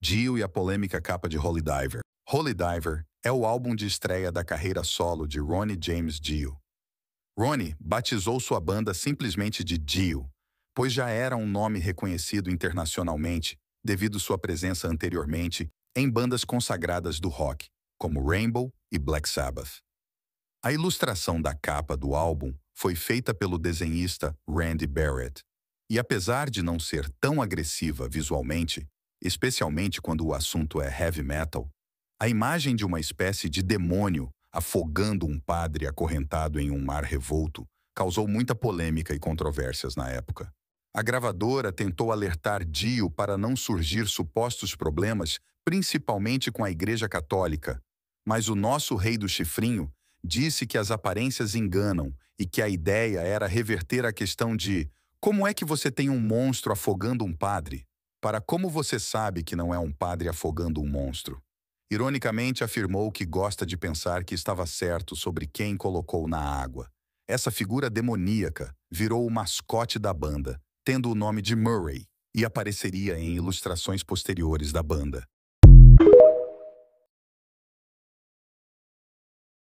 Dio e a polêmica capa de Holy Diver. Holy Diver é o álbum de estreia da carreira solo de Ronnie James Dio. Ronnie batizou sua banda simplesmente de Dio, pois já era um nome reconhecido internacionalmente devido sua presença anteriormente em bandas consagradas do rock, como Rainbow e Black Sabbath. A ilustração da capa do álbum foi feita pelo desenhista Randy Barrett, e apesar de não ser tão agressiva visualmente, especialmente quando o assunto é heavy metal, a imagem de uma espécie de demônio afogando um padre acorrentado em um mar revolto causou muita polêmica e controvérsias na época. A gravadora tentou alertar Dio para não surgir supostos problemas, principalmente com a Igreja Católica, mas o nosso rei do chifrinho disse que as aparências enganam e que a ideia era reverter a questão de como é que você tem um monstro afogando um padre? Para como você sabe que não é um padre afogando um monstro? Ironicamente, afirmou que gosta de pensar que estava certo sobre quem colocou na água. Essa figura demoníaca virou o mascote da banda, tendo o nome de Murray, e apareceria em ilustrações posteriores da banda.